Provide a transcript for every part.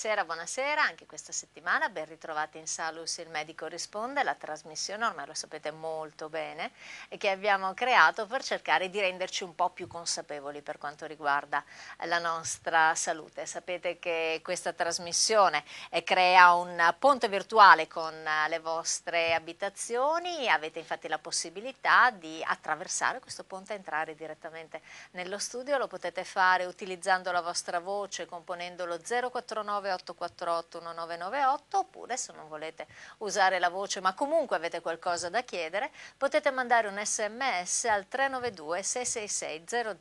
Buonasera, buonasera, anche questa settimana ben ritrovati in Salus il medico risponde, la trasmissione ormai lo sapete molto bene e che abbiamo creato per cercare di renderci un po' più consapevoli per quanto riguarda la nostra salute. Sapete che questa trasmissione eh, crea un ponte virtuale con eh, le vostre abitazioni, avete infatti la possibilità di attraversare questo ponte e entrare direttamente nello studio, lo potete fare utilizzando la vostra voce componendo lo 049 98848 1998 oppure se non volete usare la voce ma comunque avete qualcosa da chiedere potete mandare un sms al 392 666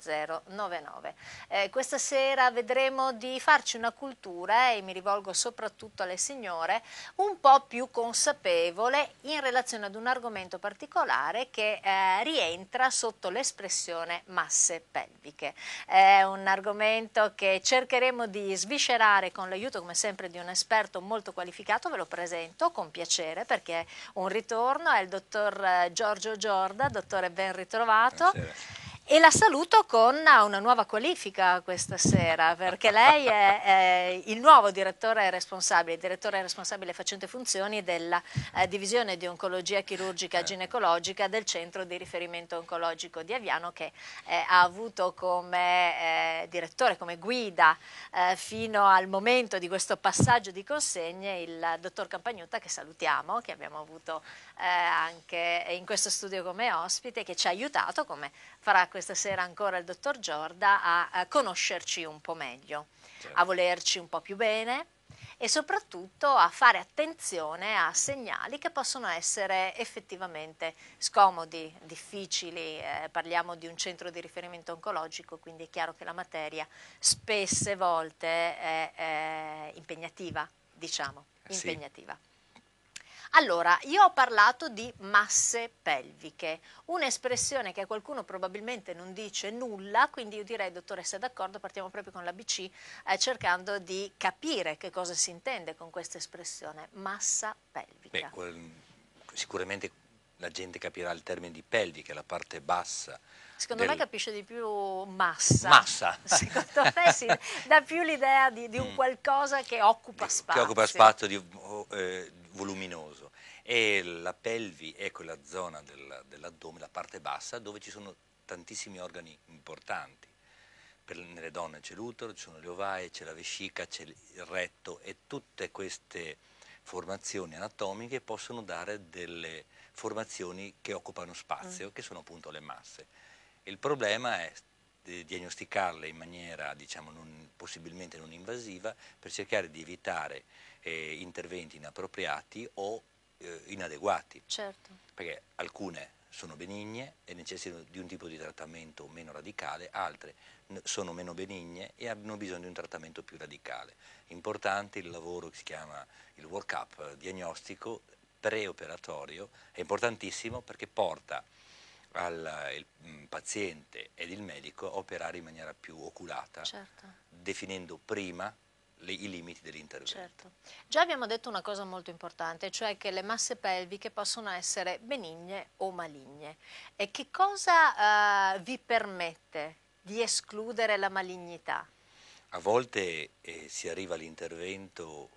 0099. Eh, questa sera vedremo di farci una cultura eh, e mi rivolgo soprattutto alle signore un po' più consapevole in relazione ad un argomento particolare che eh, rientra sotto l'espressione masse pelviche. È un argomento che cercheremo di sviscerare con l'aiuto intervento come sempre di un esperto molto qualificato, ve lo presento con piacere perché un ritorno è il dottor eh, Giorgio Giorda, dottore ben ritrovato. Buonasera. E la saluto con una nuova qualifica questa sera, perché lei è, è il nuovo direttore responsabile, direttore responsabile facente funzioni della eh, divisione di oncologia chirurgica eh. ginecologica del centro di riferimento oncologico di Aviano che eh, ha avuto come eh, direttore, come guida eh, fino al momento di questo passaggio di consegne il dottor Campagnuta che salutiamo, che abbiamo avuto eh, anche in questo studio come ospite, che ci ha aiutato come farà questa sera ancora il dottor Giorda a, a conoscerci un po' meglio, certo. a volerci un po' più bene e soprattutto a fare attenzione a segnali che possono essere effettivamente scomodi, difficili, eh, parliamo di un centro di riferimento oncologico, quindi è chiaro che la materia spesse volte è, è impegnativa, diciamo, impegnativa. Sì. Allora, io ho parlato di masse pelviche, un'espressione che a qualcuno probabilmente non dice nulla, quindi io direi, dottoressa, d'accordo, partiamo proprio con l'ABC eh, cercando di capire che cosa si intende con questa espressione, massa pelvica. Beh, sicuramente la gente capirà il termine di pelvica, la parte bassa. Secondo del... me capisce di più massa. Massa. Secondo me sì, dà più l'idea di, di, un mm. qualcosa che occupa spazio. Che occupa spazio, di, oh, eh, voluminoso e la pelvi ecco, è quella zona del, dell'addome, la parte bassa, dove ci sono tantissimi organi importanti. Per, nelle donne c'è l'utero, ci sono le ovaie, c'è la vescica, c'è il retto e tutte queste formazioni anatomiche possono dare delle formazioni che occupano spazio, mm. che sono appunto le masse. Il problema è eh, diagnosticarle in maniera diciamo, non, possibilmente non invasiva per cercare di evitare eh, interventi inappropriati o eh, inadeguati. Certo. Perché alcune sono benigne e necessitano di un tipo di trattamento meno radicale, altre sono meno benigne e hanno bisogno di un trattamento più radicale. Importante il lavoro che si chiama il workup eh, diagnostico preoperatorio, è importantissimo perché porta al il mm, paziente ed il medico a operare in maniera più oculata, certo. definendo prima le, i limiti dell'intervento. Certo. Già abbiamo detto una cosa molto importante, cioè che le masse pelviche possono essere benigne o maligne. E che cosa eh, vi permette di escludere la malignità? A volte eh, si arriva all'intervento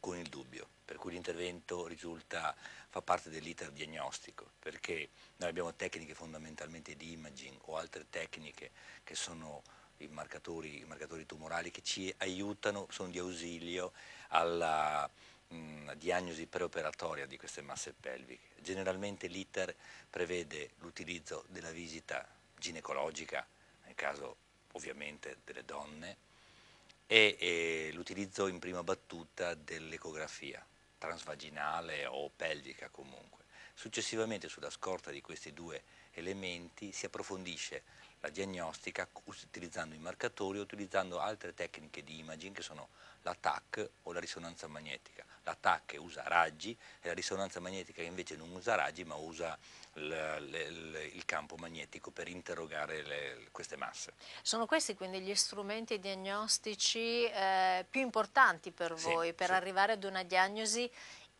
con il dubbio, per cui l'intervento risulta, fa parte dell'iter diagnostico, perché noi abbiamo tecniche fondamentalmente di imaging o altre tecniche che sono i marcatori, i marcatori tumorali che ci aiutano, sono di ausilio alla mh, mm, diagnosi preoperatoria di queste masse pelviche. Generalmente l'iter prevede l'utilizzo della visita ginecologica, nel caso ovviamente delle donne, e, e l'utilizzo in prima battuta dell'ecografia, transvaginale o pelvica comunque. Successivamente sulla scorta di questi due elementi si approfondisce la diagnostica utilizzando i marcatori o utilizzando altre tecniche di imaging che sono la TAC o la risonanza magnetica. La TAC usa raggi e la risonanza magnetica invece non usa raggi ma usa il campo magnetico per interrogare le, queste masse. Sono questi quindi gli strumenti diagnostici eh, più importanti per voi sì, per sì. arrivare ad una diagnosi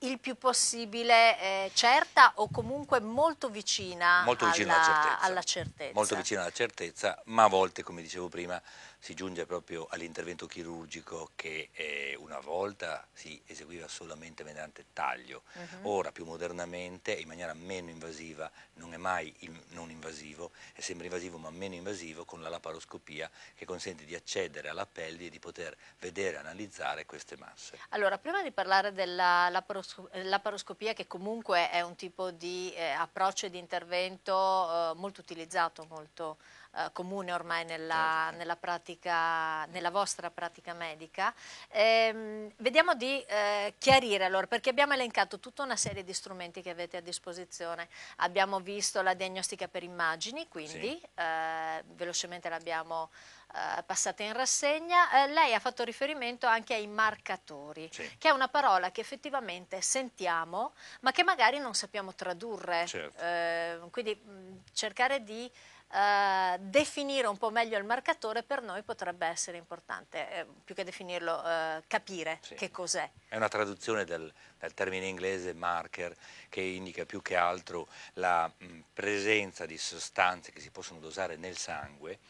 il più possibile eh, certa o comunque molto vicina, molto vicina alla, alla, certezza. alla certezza. Molto vicina alla certezza, ma a volte, come dicevo prima, si giunge proprio all'intervento chirurgico che eh, una volta si eseguiva solamente mediante taglio, uh mhm. -huh. ora più modernamente in maniera meno invasiva, non è mai in, non invasivo, è sempre invasivo ma meno invasivo con la laparoscopia che consente di accedere alla pelle e di poter vedere e analizzare queste masse. Allora, prima di parlare della laparosco laparoscopia che comunque è un tipo di eh, approccio e di intervento eh, molto utilizzato, molto eh, comune ormai nella, certo. nella, pratica, nella, vostra pratica medica. Ehm, vediamo di eh, chiarire allora, perché abbiamo elencato tutta una serie di strumenti che avete a disposizione. Abbiamo visto la diagnostica per immagini, quindi sì. eh, velocemente l'abbiamo eh, passata in rassegna, eh, lei ha fatto riferimento anche ai marcatori, sì. che è una parola che effettivamente sentiamo, ma che magari non sappiamo tradurre. Certo. Eh, quindi mh, mm, cercare di eh, definire un po' meglio il marcatore per noi potrebbe essere importante, eh, più che definirlo, eh, capire sì. che cos'è. È una traduzione del, dal termine inglese marker che indica più che altro la mh, mm, presenza di sostanze che si possono dosare nel sangue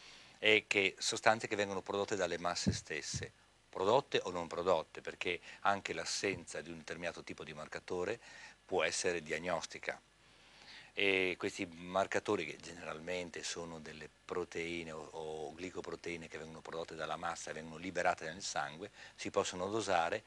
e che sostanze che vengono prodotte dalle masse stesse prodotte o non prodotte, perché anche l'assenza di un determinato tipo di marcatore può essere diagnostica e questi marcatori che generalmente sono delle proteine o, o glicoproteine che vengono prodotte dalla massa e vengono liberate nel sangue, si possono dosare,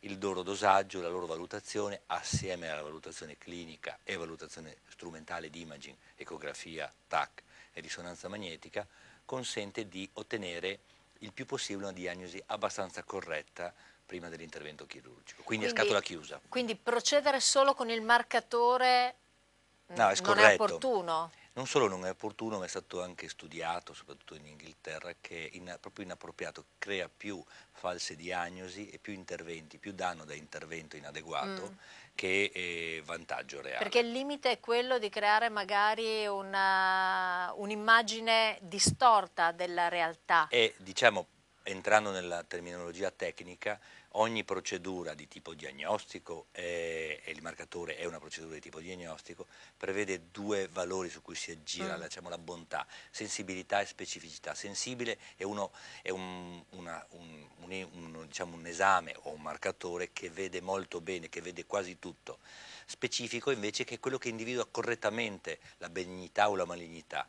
il loro dosaggio, la loro valutazione assieme alla valutazione clinica e valutazione strumentale di imaging, ecografia, TAC e risonanza magnetica, consente di ottenere il più possibile una diagnosi abbastanza corretta prima dell'intervento chirurgico, quindi, quindi a scatola chiusa. Quindi procedere solo con il marcatore No, è Non è opportuno? Non solo non è opportuno, ma è stato anche studiato, soprattutto in Inghilterra, che è in, proprio inappropriato, crea più false diagnosi e più interventi, più danno da intervento inadeguato mm. che eh, vantaggio reale. Perché il limite è quello di creare magari un'immagine un distorta della realtà. E diciamo, entrando nella terminologia tecnica, ogni procedura di tipo diagnostico eh, e il marcatore è una procedura di tipo diagnostico, prevede due valori su cui si aggira mm. diciamo, la bontà, sensibilità e specificità. Sensibile è, uno, è un, una, un, un, diciamo, un esame o un marcatore che vede molto bene, che vede quasi tutto. Specifico invece che è quello che individua correttamente la benignità o la malignità.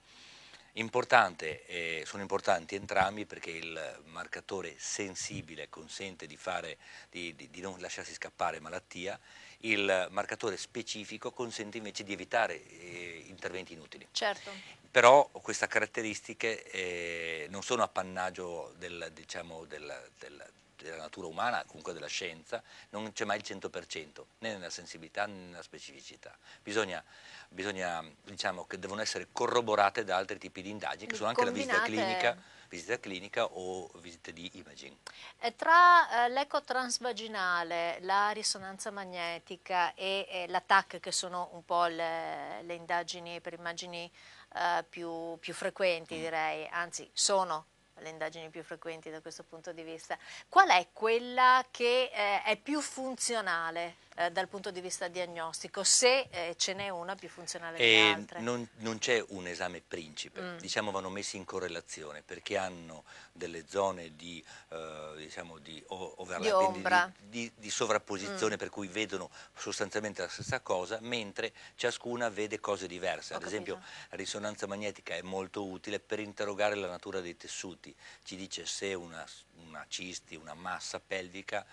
Importante, eh, sono importanti entrambi perché il marcatore sensibile consente di, fare, di, di, di non lasciarsi scappare malattia il marcatore specifico consente invece di evitare eh, interventi inutili. Certo. Però queste caratteristiche eh, non sono appannaggio del, diciamo, del, del, della natura umana, comunque della scienza, non c'è mai il 100%, né nella sensibilità né nella specificità. Bisogna, bisogna diciamo, che devono essere corroborate da altri tipi di indagini, che sono anche la visita clinica visita clinica o visita di imaging. Eh, tra eh, l'eco transvaginale, la risonanza magnetica e eh, l'ATAC, che sono un po' le, le indagini per immagini eh, più, più frequenti, mm. direi, anzi sono le indagini più frequenti da questo punto di vista, qual è quella che eh, è più funzionale? eh, dal punto di vista diagnostico, se eh, ce n'è una più funzionale delle altre? Non, non c'è un esame principe, mm. diciamo vanno messi in correlazione perché hanno delle zone di, eh, diciamo di, overlap, di, di, di sovrapposizione mm. per cui vedono sostanzialmente la stessa cosa, mentre ciascuna vede cose diverse. Ho Ad capito. esempio la risonanza magnetica è molto utile per interrogare la natura dei tessuti, ci dice se una, una cisti, una massa pelvica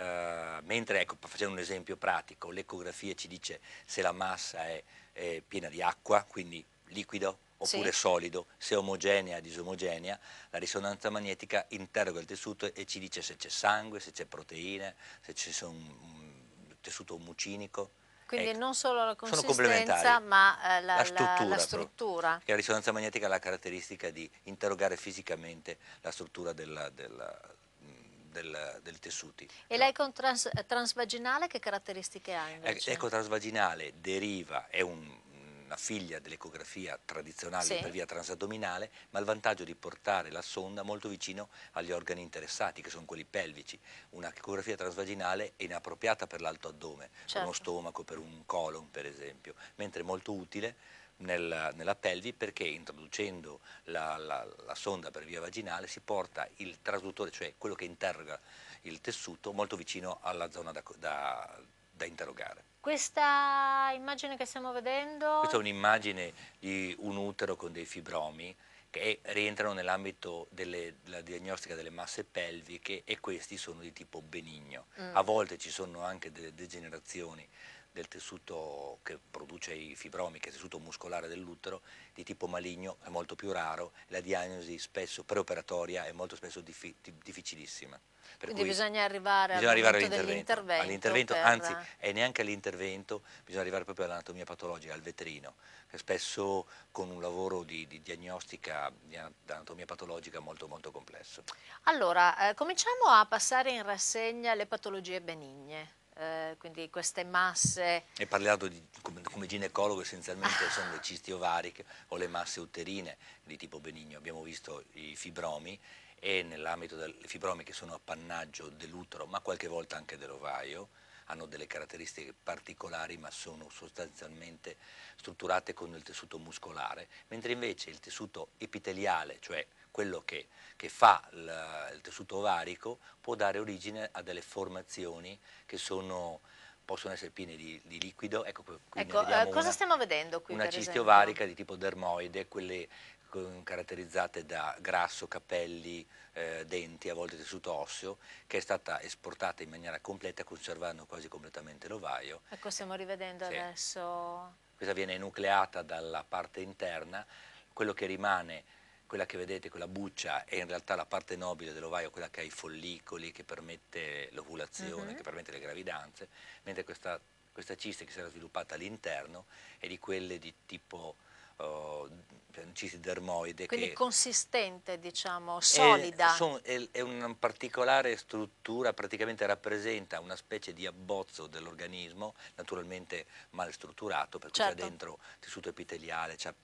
eh, mentre ecco, facendo un esempio pratico, l'ecografia ci dice se la massa è, è piena di acqua, quindi liquido oppure sì. solido, se omogenea o disomogenea, la risonanza magnetica interroga il tessuto e ci dice se c'è sangue, se c'è proteine, se c'è un, tessuto mucinico. Quindi ecco. non solo la consistenza ma eh, la, la, struttura. La, la struttura. Però, la risonanza magnetica ha la caratteristica di interrogare fisicamente la struttura della, della del, del tessuti. E l'eco trans, transvaginale che caratteristiche ha? Invece? Eco transvaginale deriva, è un una figlia dell'ecografia tradizionale sì. per via transaddominale, ma ha il vantaggio di portare la sonda molto vicino agli organi interessati, che sono quelli pelvici. Una ecografia transvaginale è inappropriata per l'alto addome, certo. per uno certo. stomaco, per un colon per esempio, mentre è molto utile nella, nella pelvi perché introducendo la, la, la, sonda per via vaginale si porta il trasduttore, cioè quello che interroga il tessuto, molto vicino alla zona da, da, da interrogare. Questa immagine che stiamo vedendo... Questa è un'immagine di un utero con dei fibromi che rientrano nell'ambito della diagnostica delle masse pelviche e questi sono di tipo benigno. Mm. A volte ci sono anche delle degenerazioni del tessuto che produce i fibromi, che è il tessuto muscolare dell'utero, di tipo maligno è molto più raro, la diagnosi spesso preoperatoria è molto spesso diffi difficilissima. Per Quindi bisogna arrivare, bisogna arrivare all'intervento, all'intervento per... anzi è neanche all'intervento, bisogna arrivare proprio all'anatomia patologica, al vetrino, che spesso con un lavoro di, di diagnostica di anatomia patologica molto molto complesso. Allora, eh, cominciamo a passare in rassegna le patologie benigne. Eh, quindi queste masse... E parlato di, come, come, ginecologo essenzialmente sono le cisti ovariche o le masse uterine di tipo benigno, abbiamo visto i fibromi e nell'ambito dei fibromi che sono appannaggio dell'utero ma qualche volta anche dell'ovaio hanno delle caratteristiche particolari ma sono sostanzialmente strutturate con il tessuto muscolare, mentre invece il tessuto epiteliale, cioè quello che, che fa la, il tessuto ovarico può dare origine a delle formazioni che sono possono essere piene di, di liquido. Ecco, ecco eh, cosa una, stiamo vedendo qui? Una cisti ovarica di tipo dermoide, quelle caratterizzate da grasso, capelli, eh, denti, a volte tessuto osseo, che è stata esportata in maniera completa conservando quasi completamente l'ovaio. Ecco, stiamo rivedendo sì. adesso. Questa viene nucleata dalla parte interna, quello che rimane quella che vedete, quella buccia, è in realtà la parte nobile dell'ovaio, quella che ha i follicoli, che permette l'ovulazione, uh mhm. -huh. che permette le gravidanze, mentre questa, questa ciste che si era sviluppata all'interno è di quelle di tipo oh, dermoide. Quindi che, consistente, diciamo, solida. È, sono, è, è, una particolare struttura, praticamente rappresenta una specie di abbozzo dell'organismo, naturalmente mal strutturato, perché certo. c'è dentro tessuto epiteliale, c'è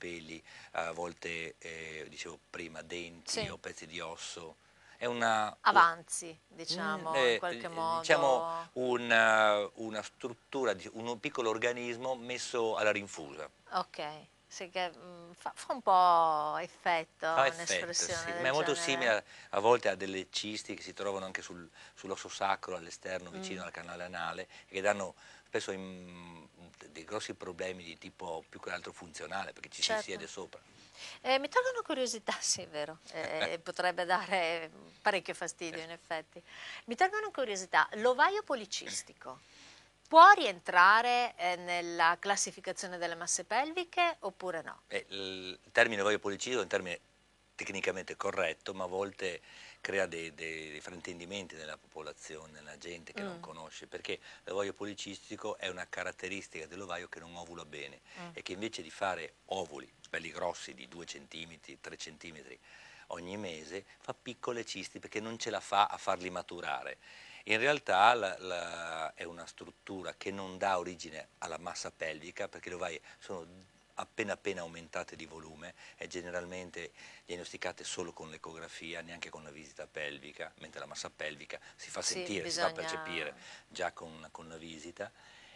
a volte, eh, dicevo prima, denti sì. o pezzi di osso. È una... Avanzi, diciamo, mh, mm, eh, in qualche eh, modo. Diciamo una, una struttura, un piccolo organismo messo alla rinfusa. Ok. Sì, che mm, fa, fa, un po' effetto, effetto sì, ma è molto genere. simile a volte a delle cisti che si trovano anche sul, sull'osso sacro all'esterno mm. vicino mm. al canale anale e che danno spesso in, mm, dei grossi problemi di tipo più che altro funzionale perché ci certo. si siede sopra. Eh, mi tolgono curiosità, sì è vero, eh, eh potrebbe dare parecchio fastidio eh. in effetti. Mi tolgono curiosità, l'ovaio policistico può rientrare eh, nella classificazione delle masse pelviche oppure no? Eh, il termine voglio policidico è un termine tecnicamente corretto, ma a volte crea dei, dei, dei fraintendimenti nella popolazione, nella gente che mm. non conosce, perché l'ovaio policistico è una caratteristica dell'ovaio che non ovula bene mm. e che invece di fare ovuli belli grossi di 2 cm, 3 cm ogni mese, fa piccole cisti perché non ce la fa a farli maturare in realtà la, la, è una struttura che non dà origine alla massa pelvica perché le ovaie sono appena appena aumentate di volume e generalmente diagnosticate solo con l'ecografia, neanche con la visita pelvica, mentre la massa pelvica si fa sì, sentire, bisogna... si fa percepire già con, con la visita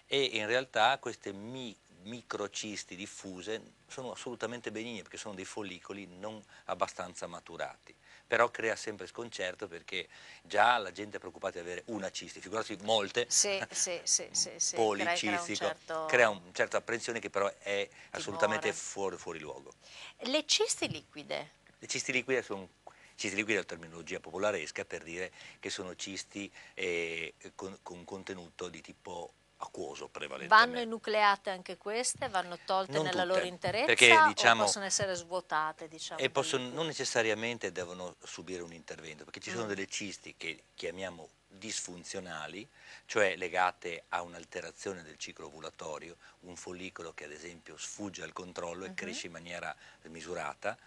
e in realtà queste mi microcisti diffuse sono assolutamente benigne perché sono dei follicoli non abbastanza maturati, però crea sempre sconcerto perché già la gente è preoccupata di avere una cisti, figurarsi molte, sì, sì, sì, sì policistico, certo crea, un certo... crea una certa apprensione che però è timore. assolutamente fuori, fuori, luogo. Le cisti liquide? Le cisti liquide sono cisti liquidi è la terminologia popolaresca per dire che sono cisti eh, con, con contenuto di tipo acquoso prevalentemente. Vanno enucleate anche queste, vanno tolte non nella tutte, loro interezza perché, diciamo, possono essere svuotate? Diciamo, e possono, non necessariamente devono subire un intervento, perché ci sono mm. delle cisti che chiamiamo disfunzionali, cioè legate a un'alterazione del ciclo ovulatorio, un follicolo che ad esempio sfugge al controllo e mm -hmm. cresce in maniera smisurata,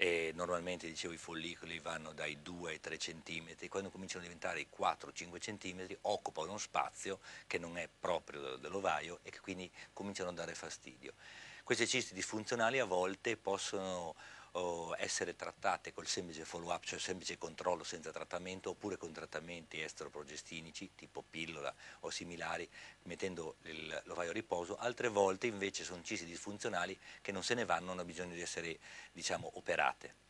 e normalmente dicevo i follicoli vanno dai 2 ai 3 cm, quando cominciano a diventare i 4-5 cm occupano uno spazio che non è proprio dell'ovaio e che quindi cominciano a dare fastidio. Queste cisti disfunzionali a volte possono essere trattate col semplice follow-up, cioè semplice controllo senza trattamento, oppure con trattamenti estroprogestinici tipo pillola o similari, mettendo l'ovaio a riposo. Altre volte invece sono cisti disfunzionali che non se ne vanno, hanno bisogno di essere diciamo, operate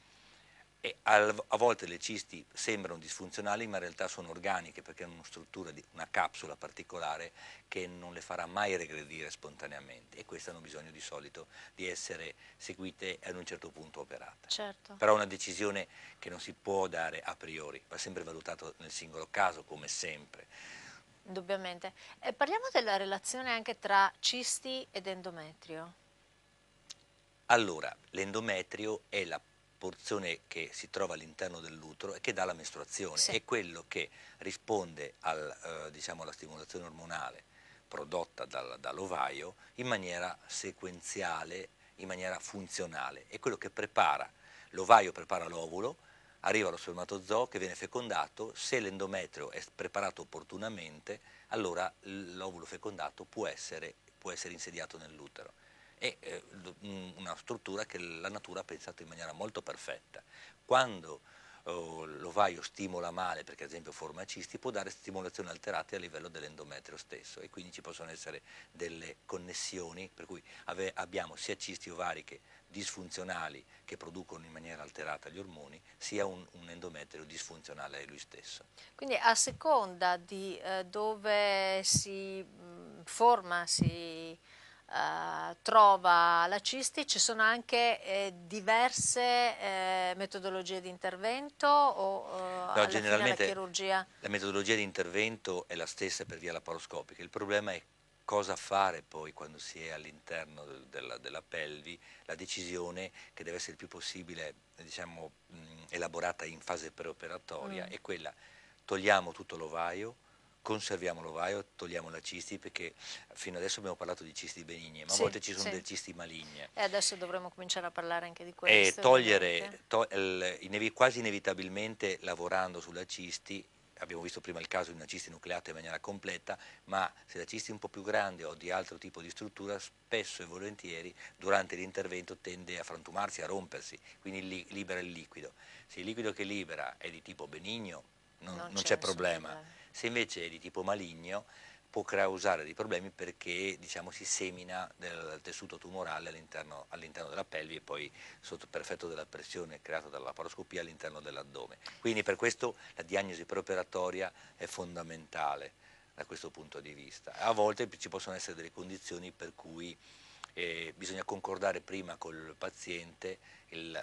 e a volte le cisti sembrano disfunzionali ma in realtà sono organiche perché hanno una struttura, di, una capsula particolare che non le farà mai regredire spontaneamente e queste hanno bisogno di solito di essere seguite e ad un certo punto operate. Certo. Però è una decisione che non si può dare a priori, va sempre valutato nel singolo caso come sempre. Indubbiamente. Eh, parliamo della relazione anche tra cisti ed endometrio. Allora, l'endometrio è la porzione che si trova all'interno dell'utero e che dà la mestruazione, sì. è quello che risponde al, eh, diciamo alla stimolazione ormonale prodotta dal, dall'ovaio in maniera sequenziale, in maniera funzionale, è quello che prepara, l'ovaio prepara l'ovulo, arriva lo spermatozoo che viene fecondato, se l'endometrio è preparato opportunamente, allora l'ovulo fecondato può essere, può essere insediato nell'utero è eh, mm, una struttura che la natura ha pensato in maniera molto perfetta. Quando oh, l'ovaio stimola male, perché ad esempio forma cisti, può dare stimolazioni alterate a livello dell'endometrio stesso e quindi ci possono essere delle connessioni, per cui ave, abbiamo sia cisti ovariche disfunzionali che producono in maniera alterata gli ormoni, sia un, un endometrio disfunzionale a lui stesso. Quindi a seconda di eh, dove si mh, mm, forma, si Uh, trova la cisti, ci sono anche eh, diverse eh, metodologie di intervento o eh, no, generalmente la chirurgia? La metodologia di intervento è la stessa per via laparoscopica, il problema è cosa fare poi quando si è all'interno della, della, pelvi, la decisione che deve essere il più possibile diciamo, mh, elaborata in fase preoperatoria mm. è quella togliamo tutto l'ovaio, conserviamo l'ovaio, togliamo la cisti perché fino adesso abbiamo parlato di cisti benigne, ma sì, a volte ci sono sì. delle cisti maligne. E adesso dovremmo cominciare a parlare anche di eh, questo. E togliere, to inevi quasi inevitabilmente lavorando sulla cisti, abbiamo visto prima il caso di una cisti nucleata in maniera completa, ma se la cisti è un po' più grande o di altro tipo di struttura, spesso e volentieri durante l'intervento tende a frantumarsi, a rompersi, quindi li libera il liquido. Se il liquido che libera è di tipo benigno, non, non, non c'è problema. problema se invece è di tipo maligno può causare dei problemi perché diciamo, si semina del tessuto tumorale all'interno all della pelvi e poi sotto per effetto della pressione creata dalla paroscopia all'interno dell'addome. Quindi per questo la diagnosi preoperatoria è fondamentale da questo punto di vista. A volte ci possono essere delle condizioni per cui eh, bisogna concordare prima col paziente il,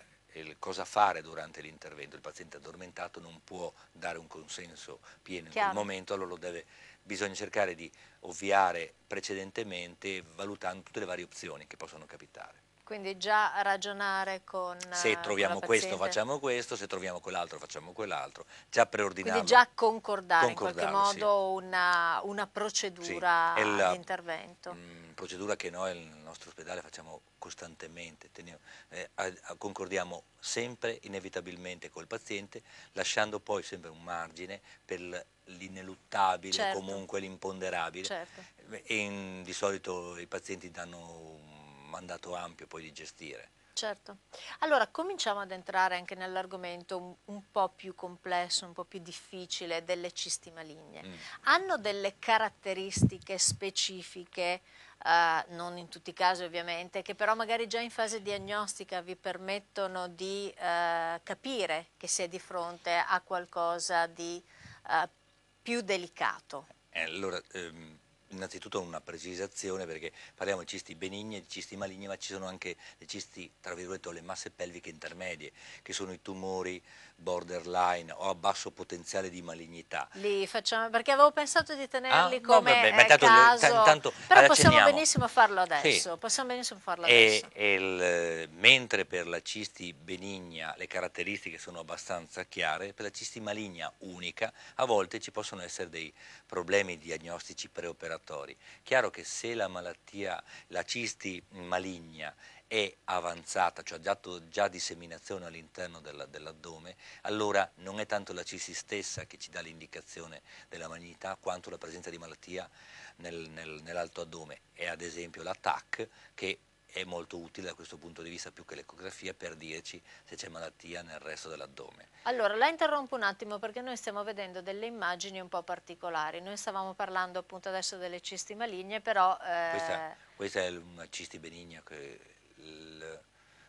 cosa fare durante l'intervento. Il paziente addormentato non può dare un consenso pieno Chiaro. in quel momento, allora deve, bisogna cercare di ovviare precedentemente valutando tutte le varie opzioni che possono capitare. Quindi già ragionare con eh, Se troviamo con questo facciamo questo, se troviamo quell'altro facciamo quell'altro, già preordinarlo. Quindi già concordare in qualche modo sì. una, una, procedura sì, la, di intervento. Mh, mm, procedura che noi nel nostro ospedale facciamo costantemente, teniamo, eh, a, a, concordiamo sempre inevitabilmente col paziente, lasciando poi sempre un margine per l'ineluttabile, certo. comunque l'imponderabile. Certo. Mm, di solito i pazienti danno mandato ampio poi di gestire. Certo. Allora, cominciamo ad entrare anche nell'argomento un, un, po' più complesso, un po' più difficile delle cisti maligne. Mm. Hanno delle caratteristiche specifiche, eh, non in tutti i casi ovviamente, che però magari già in fase diagnostica vi permettono di eh, capire che si è di fronte a qualcosa di eh, più delicato? Eh, allora, ehm innanzitutto una precisazione perché parliamo di cisti benigni e di cisti maligni, ma ci sono anche le cisti, tra virgolette, le masse pelviche intermedie, che sono i tumori borderline o a basso potenziale di malignità. Li facciamo, perché avevo pensato di tenerli ah, come no, vabbè, ma tanto, caso, tanto però possiamo benissimo farlo adesso. Sì. Possiamo benissimo farlo e, adesso. E il, eh, mentre per la cisti benigna le caratteristiche sono abbastanza chiare, per la cisti maligna unica a volte ci possono essere dei problemi diagnostici preoperatori. Chiaro che se la malattia, la cisti maligna è avanzata, cioè ha dato già disseminazione all'interno dell'addome, allora non è tanto la cisti stessa che ci dà l'indicazione della malignità quanto la presenza di malattia nel, nel, nell'alto addome. È ad esempio la TAC che è molto utile da questo punto di vista più che l'ecografia per dirci se c'è malattia nel resto dell'addome. Allora la interrompo un attimo perché noi stiamo vedendo delle immagini un po' particolari, noi stavamo parlando appunto adesso delle cisti maligne però... Eh... Questa, questa, è una cisti benigna che il,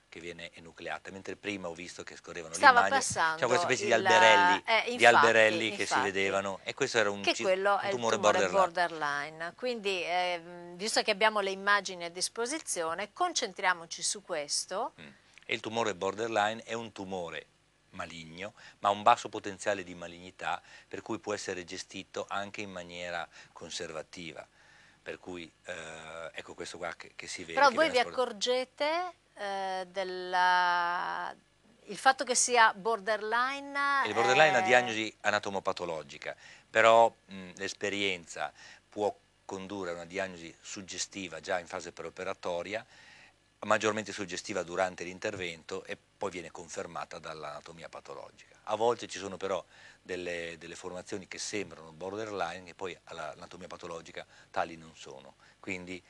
che viene enucleata, mentre prima ho visto che scorrevano Stava immagini, c'erano cioè queste specie il, di alberelli, eh, infatti, di alberelli infatti, che si vedevano e questo era un, che quello un tumore, tumore borderline. borderline. Quindi eh, visto che abbiamo le immagini a disposizione concentriamoci su questo. Mm. E il tumore borderline è un tumore maligno, ma ha un basso potenziale di malignità per cui può essere gestito anche in maniera conservativa per cui eh, ecco questo qua che, che si vede. Però voi vi accorgete eh, del fatto che sia borderline... Il borderline è una eh, diagnosi anatomopatologica, però l'esperienza può condurre a una diagnosi suggestiva già in fase preoperatoria maggiormente suggestiva durante l'intervento e poi viene confermata dall'anatomia patologica. A volte ci sono però delle, delle formazioni che sembrano borderline e poi all'anatomia patologica tali non sono. Quindi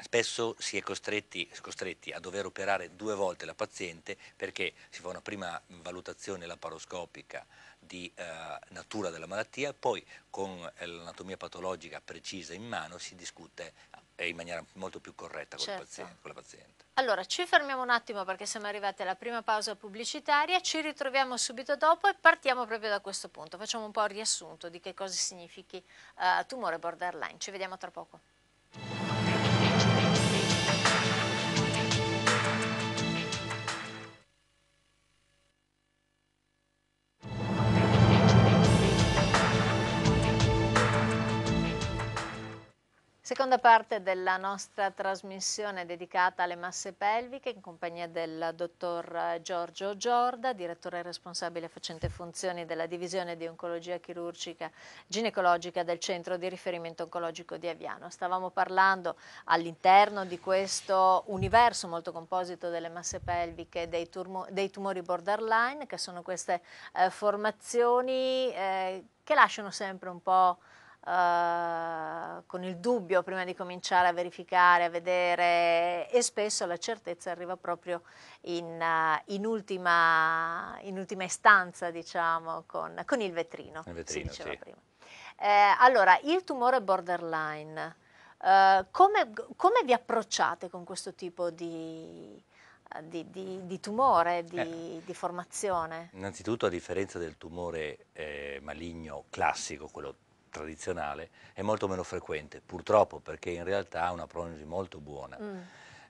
spesso si è costretti, costretti, a dover operare due volte la paziente perché si fa una prima valutazione laparoscopica di eh, natura della malattia, poi con l'anatomia patologica precisa in mano si discute e in maniera molto più corretta certo. paziente, con la paziente. Allora, ci fermiamo un attimo perché siamo arrivati alla prima pausa pubblicitaria, ci ritroviamo subito dopo e partiamo proprio da questo punto. Facciamo un po' il riassunto di che cosa significhi uh, tumore borderline. Ci vediamo tra poco. Seconda parte della nostra trasmissione dedicata alle masse pelviche in compagnia del dottor Giorgio Giorda, direttore responsabile facente funzioni della divisione di oncologia chirurgica ginecologica del centro di riferimento oncologico di Aviano. Stavamo parlando all'interno di questo universo molto composito delle masse pelviche dei, dei tumori borderline, che sono queste eh, formazioni eh, che lasciano sempre un po' eh, con il dubbio prima di cominciare a verificare, a vedere e spesso la certezza arriva proprio in, eh, in, ultima, in ultima, istanza, diciamo, con, con, il vetrino. Il vetrino, si sì. eh, allora, il tumore borderline, eh, come, come, vi approcciate con questo tipo di, di, di, di, tumore, di, eh, di, formazione? Innanzitutto a differenza del tumore eh, maligno classico, quello tradizionale è molto meno frequente, purtroppo perché in realtà ha una prognosi molto buona. Mm.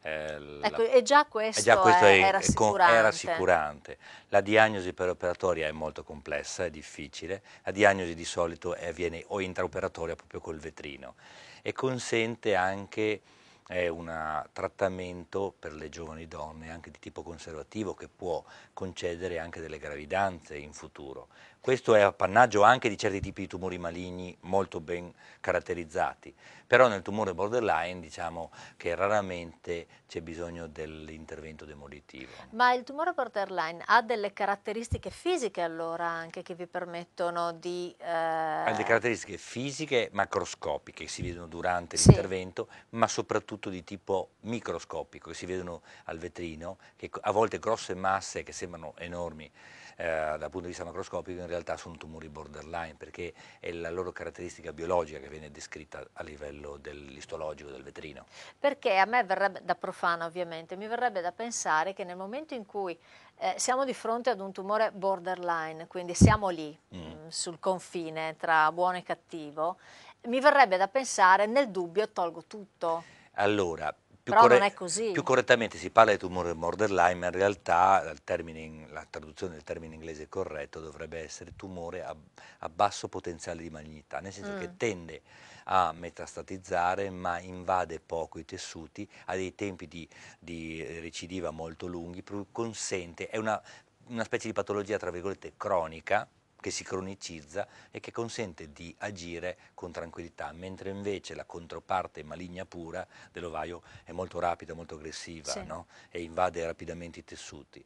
Eh, la, ecco, e già questo, già questo è, è, rassicurante. è, rassicurante. La diagnosi per operatoria è molto complessa, è difficile. La diagnosi di solito avviene o intraoperatoria proprio col vetrino e consente anche eh, un trattamento per le giovani donne anche di tipo conservativo che può concedere anche delle gravidanze in futuro questo è appannaggio anche di certi tipi di tumori maligni molto ben caratterizzati, però nel tumore borderline diciamo che raramente c'è bisogno dell'intervento demolitivo. Ma il tumore borderline ha delle caratteristiche fisiche allora anche che vi permettono di... Eh... Ha delle caratteristiche fisiche macroscopiche che si vedono durante sì. l'intervento, ma soprattutto di tipo microscopico che si vedono al vetrino, che a volte grosse masse che sembrano enormi eh, dal punto di vista macroscopico in realtà sono tumori borderline perché è la loro caratteristica biologica che viene descritta a livello dell'istologico, del vetrino. Perché a me verrebbe, da profana ovviamente, mi verrebbe da pensare che nel momento in cui eh, siamo di fronte ad un tumore borderline, quindi siamo lì mm. mh, mm, sul confine tra buono e cattivo, mi verrebbe da pensare nel dubbio tolgo tutto. Allora, più, così. più correttamente si parla di tumore borderline, ma in realtà termine, la traduzione del termine inglese corretto dovrebbe essere tumore a, a basso potenziale di malignità, nel senso mm. che tende a metastatizzare ma invade poco i tessuti, ha dei tempi di, di recidiva molto lunghi, consente, è una, una specie di patologia tra virgolette cronica, che si cronicizza e che consente di agire con tranquillità, mentre invece la controparte maligna pura dell'ovaio è molto rapida, molto aggressiva sì. no? e invade rapidamente i tessuti.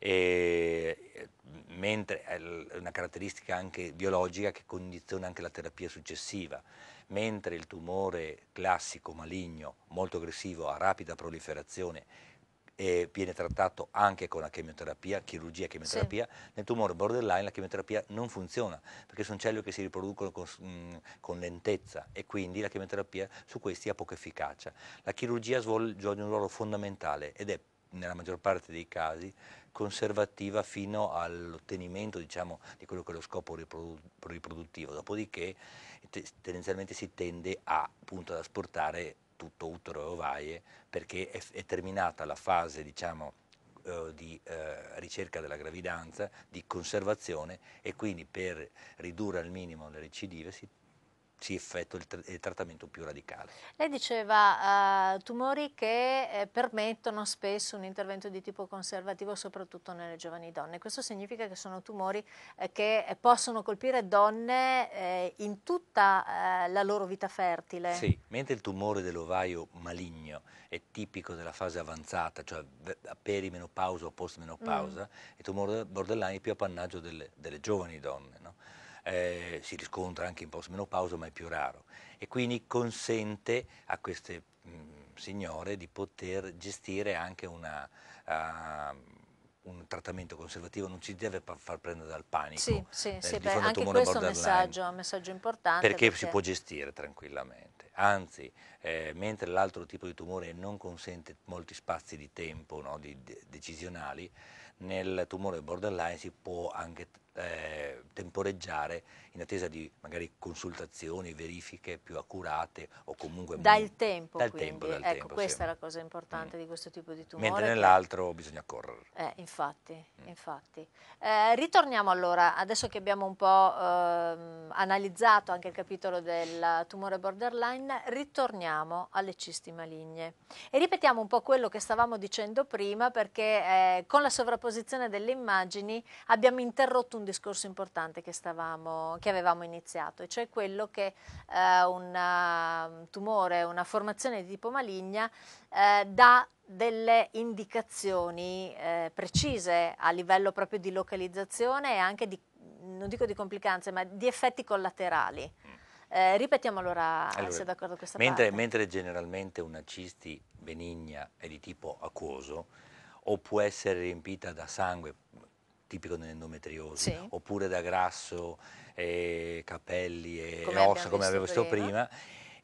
E, mentre è una caratteristica anche biologica che condiziona anche la terapia successiva, mentre il tumore classico maligno, molto aggressivo, a rapida proliferazione e viene trattato anche con la chemioterapia, chirurgia e chemioterapia, sì. nel tumore borderline la chemioterapia non funziona perché sono cellule che si riproducono con, mh, mm, con lentezza e quindi la chemioterapia su questi ha poca efficacia. La chirurgia svolge un ruolo fondamentale ed è nella maggior parte dei casi conservativa fino all'ottenimento diciamo, di quello che è lo scopo riprodu riproduttivo, dopodiché tendenzialmente si tende a, appunto, ad asportare tutto utero e ovaie, perché è, è terminata la fase diciamo, eh, di eh, ricerca della gravidanza, di conservazione e quindi per ridurre al minimo le recidive si si effettua il, tr il trattamento più radicale. Lei diceva uh, tumori che eh, permettono spesso un intervento di tipo conservativo soprattutto nelle giovani donne. Questo significa che sono tumori eh, che eh, possono colpire donne eh, in tutta eh, la loro vita fertile. Sì, mentre il tumore dell'ovaio maligno è tipico della fase avanzata, cioè perimenopausa o postmenopausa, mm. il tumore borderline è più appannaggio delle, delle giovani donne. No? eh, si riscontra anche in postmenopausa ma è più raro e quindi consente a queste mh, mm, signore di poter gestire anche una, uh, un trattamento conservativo non ci deve far prendere dal panico. Sì, sì, eh, sì beh, anche questo è un messaggio, importante. Perché, perché, si può gestire tranquillamente. Anzi, eh, mentre l'altro tipo di tumore non consente molti spazi di tempo no, di, de decisionali, nel tumore borderline si può anche eh, temporeggiare in attesa di magari consultazioni, verifiche più accurate o comunque... Dal tempo, dal quindi. tempo, dal ecco, tempo, questa sì. è la cosa importante mm. di questo tipo di tumore. Mentre nell'altro che... bisogna correre. Eh, infatti, mm. infatti. Eh, ritorniamo allora, adesso che abbiamo un po' ehm, analizzato anche il capitolo del tumore borderline, ritorniamo alle cisti maligne. E ripetiamo un po' quello che stavamo dicendo prima perché eh, con la sovrapposizione delle immagini abbiamo interrotto un discorso importante che, stavamo, che avevamo iniziato, e cioè quello che eh, un mm, tumore, una formazione di tipo maligna eh, dà delle indicazioni eh, precise a livello proprio di localizzazione e anche di, non dico di complicanze, ma di effetti collaterali. Mm. Eh, ripetiamo allora, allora se è d'accordo questa mentre, parte. Mentre generalmente una cisti benigna è di tipo acquoso o può essere riempita da sangue tipico dell'endometriosi, sì. oppure da grasso, eh, capelli e come ossa, come avevo visto prima.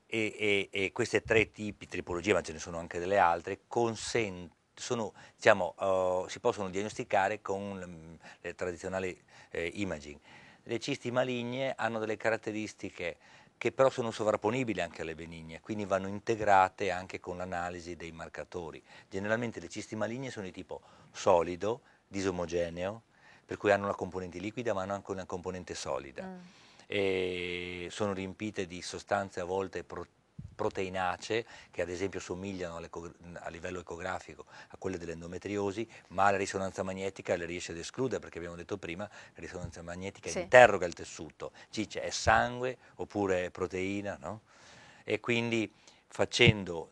E, e, e questi tre tipi, tripologie, ma ce ne sono anche delle altre, consentono sono, diciamo, uh, si possono diagnosticare con mm, le tradizionali eh, imaging. Le cisti maligne hanno delle caratteristiche che però sono sovrapponibili anche alle benigne, quindi vanno integrate anche con l'analisi dei marcatori. Generalmente le cisti maligne sono di tipo solido, disomogeneo, per cui hanno una componente liquida ma hanno anche una componente solida. Mm. E sono riempite di sostanze a volte proteine proteinacee che ad esempio somigliano a livello ecografico a quelle dell'endometriosi, ma la risonanza magnetica le riesce ad escludere perché abbiamo detto prima la risonanza magnetica sì. interroga il tessuto, ci dice è sangue oppure è proteina, no? E quindi facendo,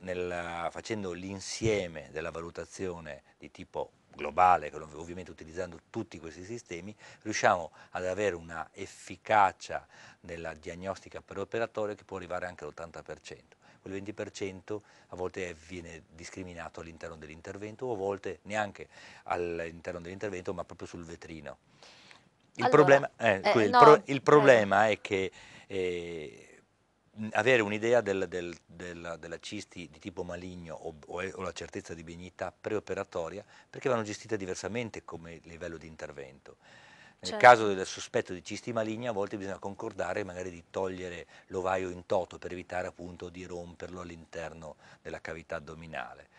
facendo l'insieme della valutazione di tipo globale, ovviamente utilizzando tutti questi sistemi, riusciamo ad avere una efficacia nella diagnostica per operatore che può arrivare anche all'80%. Quel 20% a volte viene discriminato all'interno dell'intervento o a volte neanche all'interno dell'intervento ma proprio sul vetrino. Il allora, problema, eh, eh, il no, pro, il eh. problema è che eh, avere un'idea del, del, della, della, cisti di tipo maligno o, o, o, la certezza di benignità preoperatoria perché vanno gestite diversamente come livello di intervento. Nel certo. caso del sospetto di cisti maligni a volte bisogna concordare magari di togliere l'ovaio in toto per evitare appunto di romperlo all'interno della cavità addominale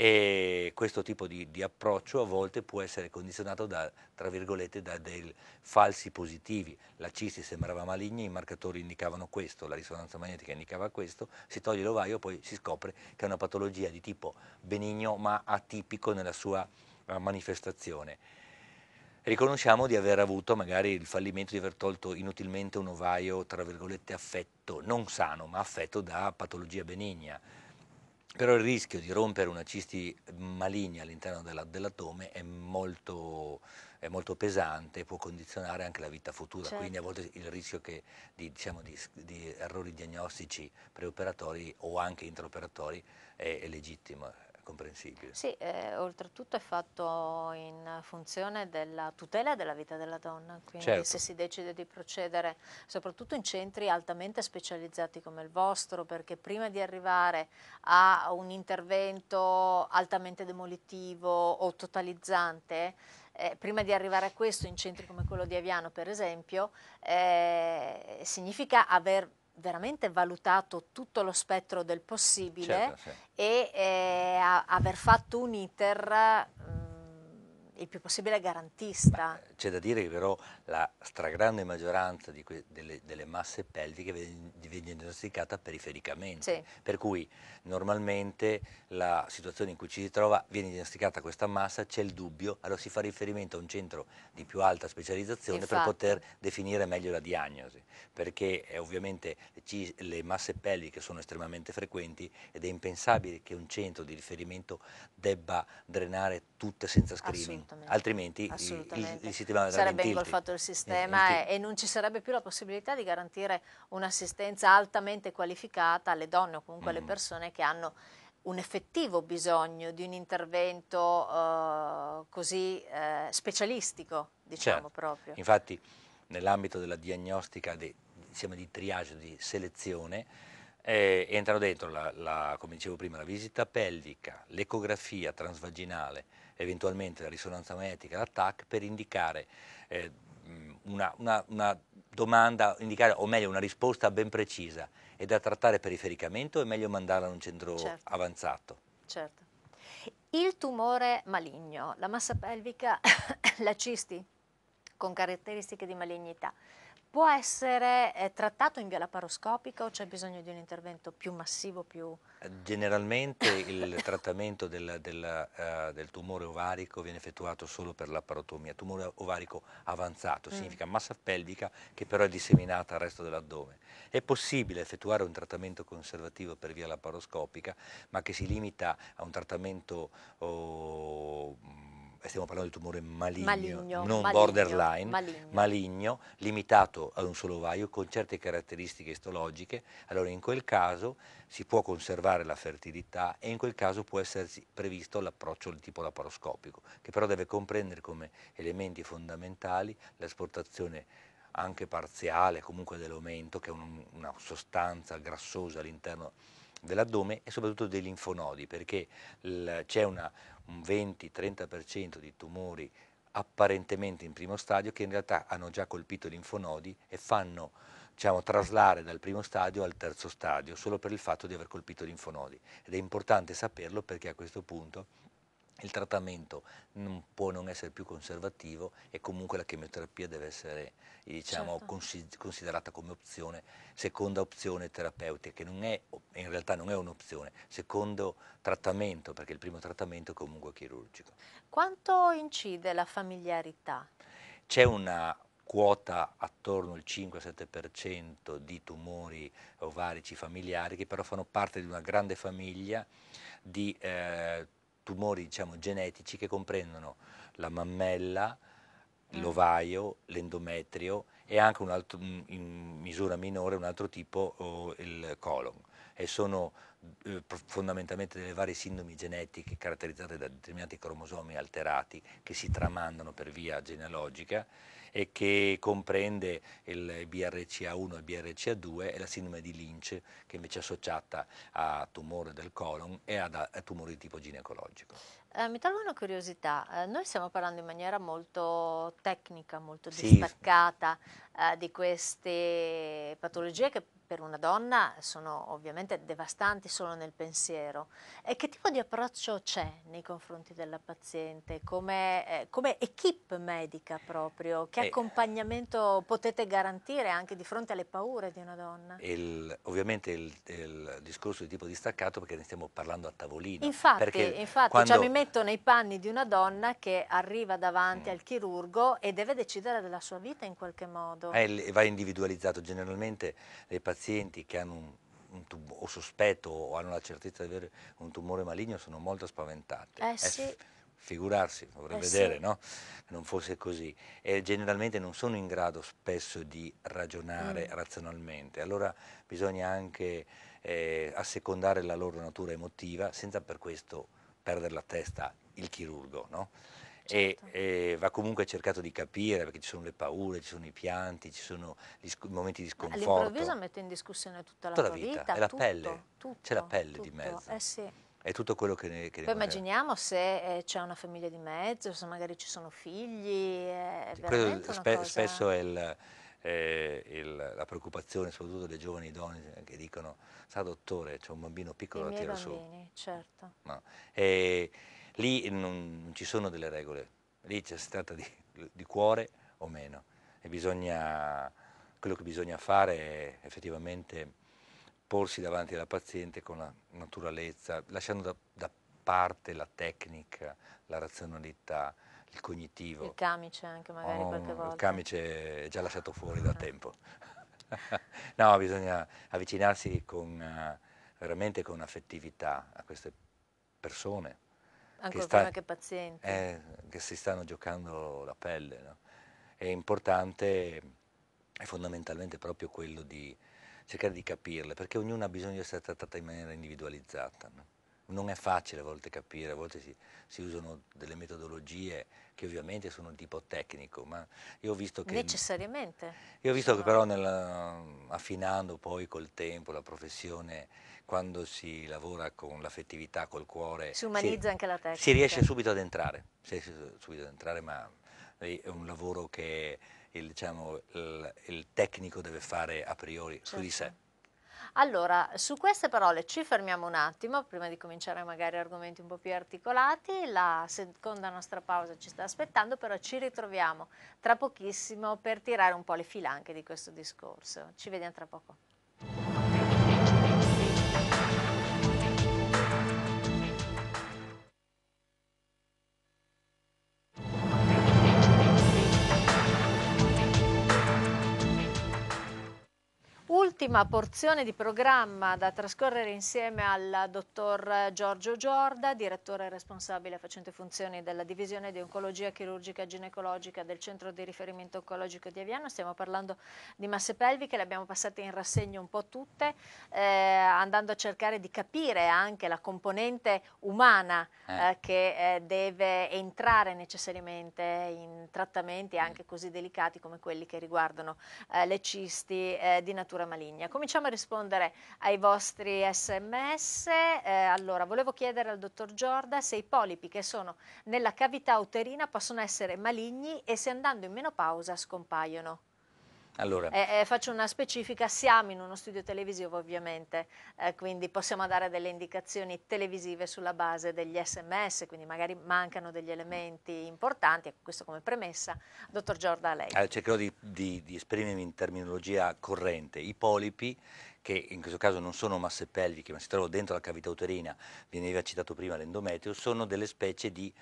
e questo tipo di, di approccio a volte può essere condizionato da, da dei falsi positivi. La cisti sembrava maligna, i marcatori indicavano questo, la risonanza magnetica indicava questo, si toglie l'ovaio e poi si scopre che è una patologia di tipo benigno ma atipico nella sua eh, manifestazione. Riconosciamo di aver avuto magari il fallimento di aver tolto inutilmente un ovaio, tra virgolette, affetto, non sano, ma affetto da patologia benigna però il rischio di rompere una cisti maligna all'interno dell'atome dell è, è molto, pesante e può condizionare anche la vita futura, certo. quindi a volte il rischio che, di, diciamo, di, di errori diagnostici preoperatori o anche intraoperatori è, è legittimo comprensibile. Sì, eh, oltretutto è fatto in funzione della tutela della vita della donna, quindi certo. se si decide di procedere, soprattutto in centri altamente specializzati come il vostro, perché prima di arrivare a un intervento altamente demolitivo o totalizzante, eh, prima di arrivare a questo in centri come quello di Aviano per esempio, eh, significa aver veramente valutato tutto lo spettro del possibile certo, sì. e eh, a, aver fatto un iter mh, mm, il più possibile garantista. Beh, c'è da dire che però la stragrande maggioranza delle, delle, masse pelviche viene, diagnosticata perifericamente, sì. per cui normalmente la situazione in cui ci si trova viene diagnosticata questa massa, c'è il dubbio, allora si fa riferimento a un centro di più alta specializzazione Infatti. per poter definire meglio la diagnosi, perché ovviamente le masse pelviche sono estremamente frequenti ed è impensabile che un centro di riferimento debba drenare tutte senza screening, altrimenti Assolutamente. Li, li si km Sarebbe ingolfato il sistema e, eh, eh, e non ci sarebbe più la possibilità di garantire un'assistenza altamente qualificata alle donne o comunque mm. alle persone che hanno un effettivo bisogno di un intervento eh, così eh, specialistico, diciamo certo. proprio. Infatti nell'ambito della diagnostica, di, diciamo, di triage, di selezione, eh, entrano dentro, la, la, come dicevo prima, la visita pelvica, l'ecografia transvaginale, eventualmente la risonanza magnetica, l'attac, per indicare eh, una, una, una, domanda, indicare, o meglio una risposta ben precisa. È da trattare perifericamente o è meglio mandarla a un centro certo. avanzato? Certo. Il tumore maligno, la massa pelvica, la cisti, con caratteristiche di malignità può essere eh, trattato in via laparoscopica o c'è bisogno di un intervento più massivo? Più... Generalmente il trattamento del, del, uh, del, tumore ovarico viene effettuato solo per laparotomia, tumore ovarico avanzato, mm. significa massa pelvica che però è disseminata al resto dell'addome. È possibile effettuare un trattamento conservativo per via laparoscopica, ma che si limita a un trattamento... Oh, stiamo parlando di tumore maligno, maligno non maligno, borderline, maligno. maligno. limitato ad un solo vaio, con certe caratteristiche istologiche, allora in quel caso si può conservare la fertilità e in quel caso può essersi previsto l'approccio di tipo laparoscopico, che però deve comprendere come elementi fondamentali l'esportazione anche parziale comunque dell'aumento, che è un, una sostanza grassosa all'interno dell'addome e soprattutto dei linfonodi, perché c'è una un 20-30% di tumori apparentemente in primo stadio che in realtà hanno già colpito i linfonodi e fanno diciamo, traslare dal primo stadio al terzo stadio solo per il fatto di aver colpito i linfonodi ed è importante saperlo perché a questo punto il trattamento non può non essere più conservativo e comunque la chemioterapia deve essere eh, diciamo, certo. considerata come opzione, seconda opzione terapeutica, che non è, in realtà non è un'opzione, secondo trattamento, perché il primo trattamento è comunque chirurgico. Quanto incide la familiarità? C'è una quota attorno al 5-7% di tumori ovarici familiari che però fanno parte di una grande famiglia di eh, tumori diciamo, genetici che comprendono la mammella, mm. l'ovaio, l'endometrio e anche altro, mm, in misura minore un altro tipo, il colon. E sono eh, fondamentalmente delle varie sindromi genetiche caratterizzate da determinati cromosomi alterati che si tramandano per via genealogica e che comprende il BRCA1 e il BRCA2 e la sindrome di Lynch che invece è associata a tumore del colon e ad, a tumori di tipo ginecologico. Eh, mi tolgo una curiosità, eh, noi stiamo parlando in maniera molto tecnica, molto sì. distaccata eh, di queste patologie che per una donna sono ovviamente devastanti solo nel pensiero. E che tipo di approccio c'è nei confronti della paziente? Come, eh, come equip medica proprio? Che eh, accompagnamento potete garantire anche di fronte alle paure di una donna? Il, ovviamente il, il, discorso di tipo distaccato perché ne stiamo parlando a tavolino. Infatti, infatti cioè, quando... cioè, mi metto nei panni di una donna che arriva davanti mm. al chirurgo e deve decidere della sua vita in qualche modo individualizzato? Esatto. Eh, va individualizzato, generalmente le pazienti che hanno un tumore o sospetto o hanno la certezza di avere un tumore maligno sono molto spaventate. Eh, eh sì. Figurarsi, vorrei eh vedere, sì. no? Non fosse così. E generalmente non sono in grado spesso di ragionare mm. razionalmente. Allora bisogna anche eh, assecondare la loro natura emotiva senza per questo perdere la testa il chirurgo, no? certo. e, e, va comunque cercato di capire perché ci sono le paure, ci sono i pianti, ci sono i momenti di sconforto. All'improvviso mette in discussione tutta la, tutta la vita, vita, è la tutto, pelle, c'è la pelle tutto. di mezzo. Eh sì. È tutto quello che ne... Che Poi ne immaginiamo se eh, c'è una famiglia di mezzo, se magari ci sono figli, è veramente spe cosa... Spesso è il, eh, il, la preoccupazione soprattutto delle giovani donne eh, che dicono sa dottore c'è un bambino piccolo da tiro bambini, su certo. no. e, Lì non ci sono delle regole, lì si tratta di, di cuore o meno e bisogna, quello che bisogna fare è effettivamente porsi davanti alla paziente con la naturalezza, lasciando da, da parte la tecnica, la razionalità, il cognitivo. Il camice anche magari oh, qualche volta. Il camice è già lasciato fuori da ah. tempo. no, bisogna avvicinarsi con, eh, veramente con affettività a queste persone. Ancora sta, prima che pazienti. Eh, che si stanno giocando la pelle. No? È importante, è fondamentalmente proprio quello di cercare di capirle, perché ognuna ha bisogno di essere trattata in maniera individualizzata. No? Non è facile a volte capire, a volte si, si usano delle metodologie che ovviamente sono di tipo tecnico, ma io ho visto che... Necessariamente? Io ho visto che però nella, affinando poi col tempo la professione, quando si lavora con l'affettività, col cuore... Si umanizza si, anche la tecnica. Si riesce subito ad entrare, si riesce subito ad entrare, ma è un lavoro che il, diciamo, il, il tecnico deve fare a priori certo. su di certo. sé. Allora, su queste parole ci fermiamo un attimo, prima di cominciare magari argomenti un po' più articolati, la seconda nostra pausa ci sta aspettando, però ci ritroviamo tra pochissimo per tirare un po' le filanche di questo discorso. Ci vediamo tra poco. ultima porzione di programma da trascorrere insieme al dottor Giorgio Giorda, direttore responsabile facente funzioni della divisione di oncologia chirurgica ginecologica del centro di riferimento oncologico di Aviano. Stiamo parlando di masse pelviche, le abbiamo passate in rassegna un po' tutte, eh, andando a cercare di capire anche la componente umana eh. Eh, che eh, deve entrare necessariamente in trattamenti anche così delicati come quelli che riguardano eh, le cisti eh, di natura maligna linea. Cominciamo a rispondere ai vostri sms. Eh, allora, volevo chiedere al dottor Giorda se i polipi che sono nella cavità uterina possono essere maligni e se andando in menopausa scompaiono. Allora. Eh, eh, faccio una specifica, siamo in uno studio televisivo ovviamente, eh, quindi possiamo dare delle indicazioni televisive sulla base degli sms, quindi magari mancano degli elementi importanti, ecco, questo come premessa. Dottor Giorda, a lei. Allora, cercherò di, di, di esprimermi in terminologia corrente. I polipi che in questo caso non sono masse pelviche ma si trovano dentro la cavità uterina, veniva citato prima l'endometrio, sono delle specie di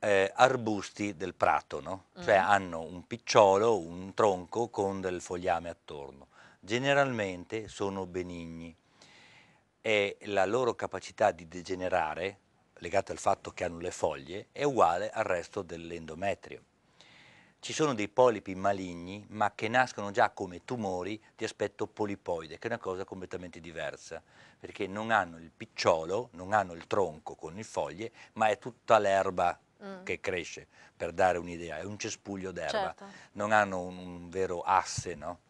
eh, arbusti del prato, no? Cioè mm. cioè hanno un picciolo, un tronco con del fogliame attorno. Generalmente sono benigni e la loro capacità di degenerare, legata al fatto che hanno le foglie, è uguale al resto dell'endometrio. Ci sono dei polipi maligni, ma che nascono già come tumori di aspetto polipoide, che è una cosa completamente diversa, perché non hanno il picciolo, non hanno il tronco con le foglie, ma è tutta l'erba Mm. che cresce, per dare un'idea, è un cespuglio d'erba, certo. non hanno un, un vero asse, no?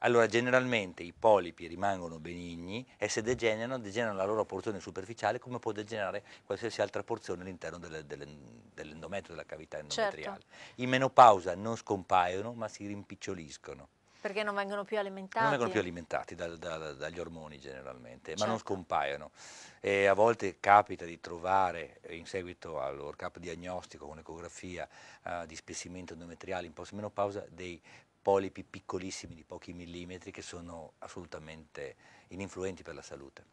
Allora, generalmente i polipi rimangono benigni e se degenerano, degenerano la loro porzione superficiale come può degenerare qualsiasi altra porzione all'interno delle, delle, dell'endometrio, della cavità certo. endometriale. Certo. In menopausa non scompaiono ma si rimpiccioliscono. Perché non vengono più alimentati? Non vengono più alimentati dal, dal, dagli ormoni generalmente, certo. ma non certo. scompaiono. E a volte capita di trovare, in seguito all'orcap diagnostico con ecografia eh, di spessimento endometriale in postmenopausa, dei polipi piccolissimi di pochi millimetri che sono assolutamente ininfluenti per la salute.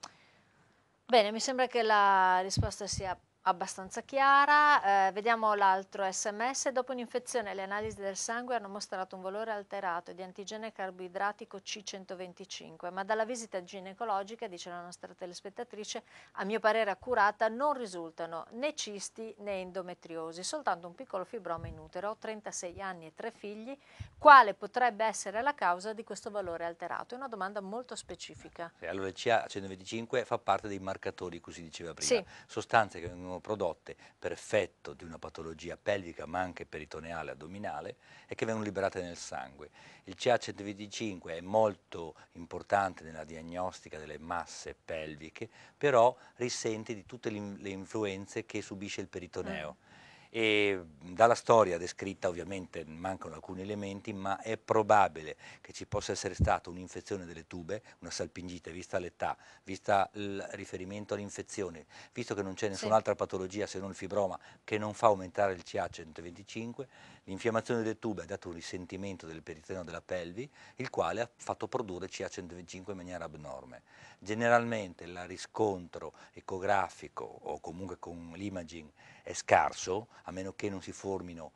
Bene, mi sembra che la risposta sia abbastanza chiara. Eh, vediamo l'altro sms. Dopo un'infezione le analisi del sangue hanno mostrato un valore alterato di antigene carboidratico C125, ma dalla visita ginecologica, dice la nostra telespettatrice, a mio parere accurata, non risultano né cisti né endometriosi, soltanto un piccolo fibroma in utero, 36 anni e tre figli. Quale potrebbe essere la causa di questo valore alterato? È una domanda molto specifica. Allora il CA125 fa parte dei marcatori, così diceva prima, sì. sostanze che vengono vengono prodotte per effetto di una patologia pelvica ma anche peritoneale addominale e che vengono liberate nel sangue. Il CA125 è molto importante nella diagnostica delle masse pelviche, però risente di tutte le influenze che subisce il peritoneo. Mm e dalla storia descritta ovviamente mancano alcuni elementi, ma è probabile che ci possa essere stata un'infezione delle tube, una salpingite, vista l'età, vista il riferimento all'infezione, visto che non c'è nessun'altra sì. patologia se non il fibroma che non fa aumentare il CA 125, L'infiammazione del tubo ha dato un risentimento del peritoneo della pelvi, il quale ha fatto produrre CA125 in maniera abnorme. Generalmente il riscontro ecografico o comunque con l'imaging è scarso, a meno che non si formino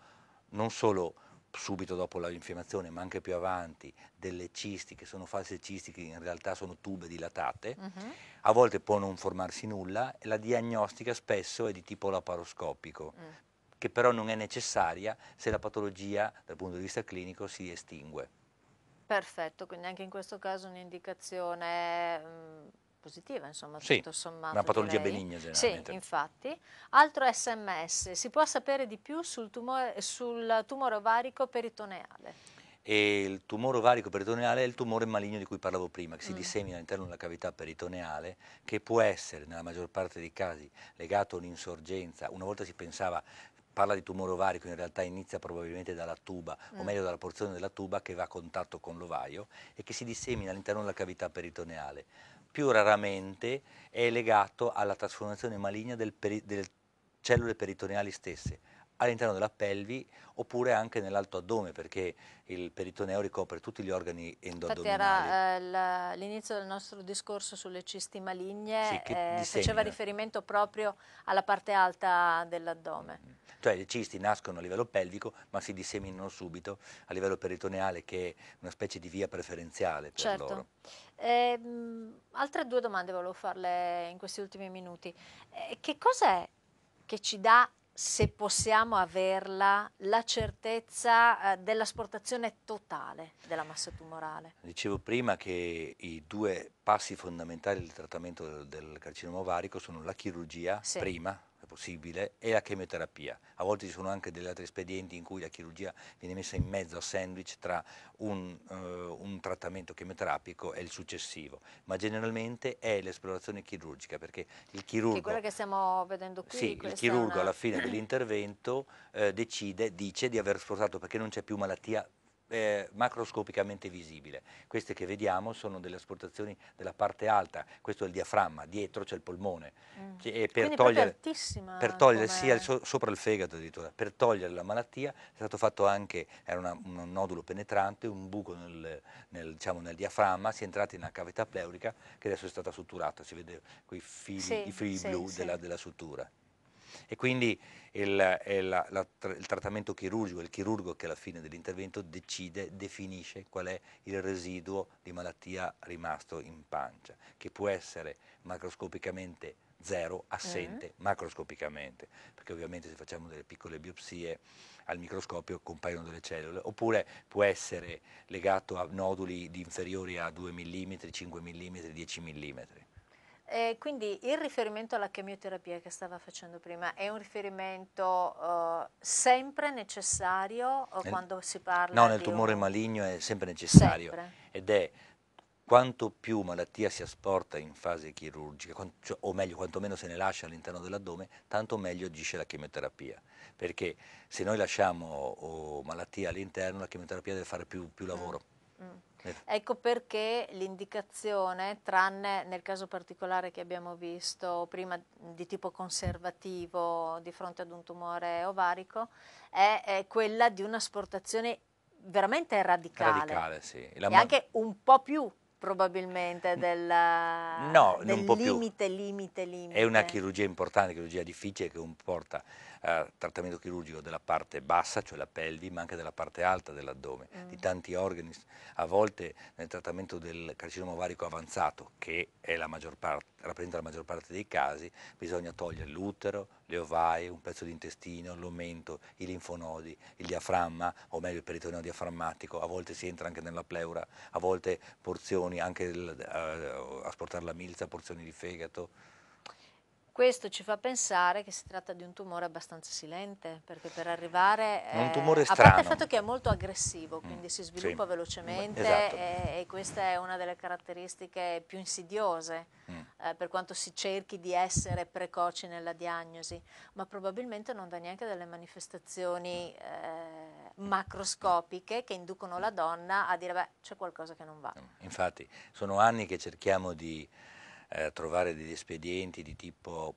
non solo subito dopo l'infiammazione, ma anche più avanti, delle cisti, che sono false cisti, che in realtà sono tube dilatate, uh mhm. -huh. a volte può non formarsi nulla, e la diagnostica spesso è di tipo laparoscopico, uh che però non è necessaria se la patologia dal punto di vista clinico si estingue. Perfetto, quindi anche in questo caso un'indicazione mm, positiva, insomma, sì, tutto sommato. Una patologia direi. benigna generalmente. Sì, infatti. Altro sms, si può sapere di più sul tumore, sul tumore ovarico peritoneale? E il tumore ovarico peritoneale è il tumore maligno di cui parlavo prima, che si mm. dissemina all'interno della cavità peritoneale, che può essere nella maggior parte dei casi legato a un'insorgenza. Una volta si pensava parla di tumore ovarico, in realtà inizia probabilmente dalla tuba, mm. o meglio dalla porzione della tuba che va a contatto con l'ovaio e che si dissemina all'interno della cavità peritoneale. Più raramente è legato alla trasformazione maligna delle peri cellule peritoneali stesse, all'interno della pelvi oppure anche nell'alto addome perché il peritoneo ricopre tutti gli organi endoaddominali. Infatti era eh, l'inizio del nostro discorso sulle cisti maligne, sì, eh, faceva riferimento proprio alla parte alta dell'addome. Mm -hmm. Cioè le cisti nascono a livello pelvico ma si disseminano subito a livello peritoneale che è una specie di via preferenziale per certo. loro. Eh, altre due domande volevo farle in questi ultimi minuti. Eh, che cos'è che ci dà se possiamo averla, la certezza eh, dell'asportazione totale della massa tumorale? Dicevo prima che i due passi fondamentali del trattamento del, del carcinoma ovarico sono la chirurgia sì. prima, possibile è la chemioterapia. A volte ci sono anche degli altri espedienti in cui la chirurgia viene messa in mezzo a sandwich tra un, eh, un trattamento chemioterapico e il successivo, ma generalmente è l'esplorazione chirurgica perché il chirurgo... Che quella che stiamo vedendo qui. Sì, il chirurgo una... alla fine dell'intervento eh, decide, dice di aver esplorato perché non c'è più malattia eh, macroscopicamente visibile. Queste che vediamo sono delle asportazioni della parte alta, questo è il diaframma, dietro c'è il polmone. Mm. E per Quindi togliere, per togliere sia il so, sopra il fegato addirittura, per togliere la malattia è stato fatto anche, era una, un nodulo penetrante, un buco nel, nel, diciamo, nel, diaframma, si è entrato in una cavità pleurica che adesso è stata sutturata, si vede quei fili, sì, i fili sì, blu sì. Della, della sutura e quindi il, il, la, il, trattamento chirurgico, il chirurgo che alla fine dell'intervento decide, definisce qual è il residuo di malattia rimasto in pancia, che può essere macroscopicamente zero, assente, uh eh. -huh. macroscopicamente, perché ovviamente se facciamo delle piccole biopsie al microscopio compaiono delle cellule, oppure può essere legato a noduli di inferiori a 2 mm, 5 mm, 10 mm. Eh, quindi il riferimento alla chemioterapia che stava facendo prima è un riferimento uh, sempre necessario nel, quando si parla No, nel tumore un... maligno è sempre necessario sempre. ed è quanto più malattia si asporta in fase chirurgica, cioè, o meglio, quanto meno se ne lascia all'interno dell'addome, tanto meglio agisce la chemioterapia, perché se noi lasciamo oh, malattia all'interno, la chemioterapia deve fare più, più lavoro. Mm. Mm. Ecco. ecco perché l'indicazione, tranne nel caso particolare che abbiamo visto prima di tipo conservativo di fronte ad un tumore ovarico, è, è quella di un'asportazione veramente radicale. Radicale, sì. La e anche un po' più probabilmente del, no, del limite, più. limite, limite. È una chirurgia importante, una chirurgia difficile che comporta trattamento chirurgico della parte bassa, cioè la pelvi, ma anche della parte alta dell'addome, mm. di tanti organi, a volte nel trattamento del carcinoma ovarico avanzato, che la parte, rappresenta la maggior parte dei casi, bisogna togliere l'utero, le ovaie, un pezzo di intestino, l'omento, i linfonodi, il diaframma, o meglio il peritoneo diaframmatico, a volte si entra anche nella pleura, a volte porzioni, anche il, eh, asportare la milza, porzioni di fegato, questo ci fa pensare che si tratta di un tumore abbastanza silente, perché per arrivare... È un eh, tumore strano. A parte il fatto che è molto aggressivo, quindi mm, si sviluppa sì. velocemente esatto. e, e, questa è una delle caratteristiche più insidiose, mm. eh, per quanto si cerchi di essere precoci nella diagnosi, ma probabilmente non dà neanche delle manifestazioni eh, macroscopiche che inducono la donna a dire beh c'è qualcosa che non va. Infatti sono anni che cerchiamo di eh, trovare degli espedienti di tipo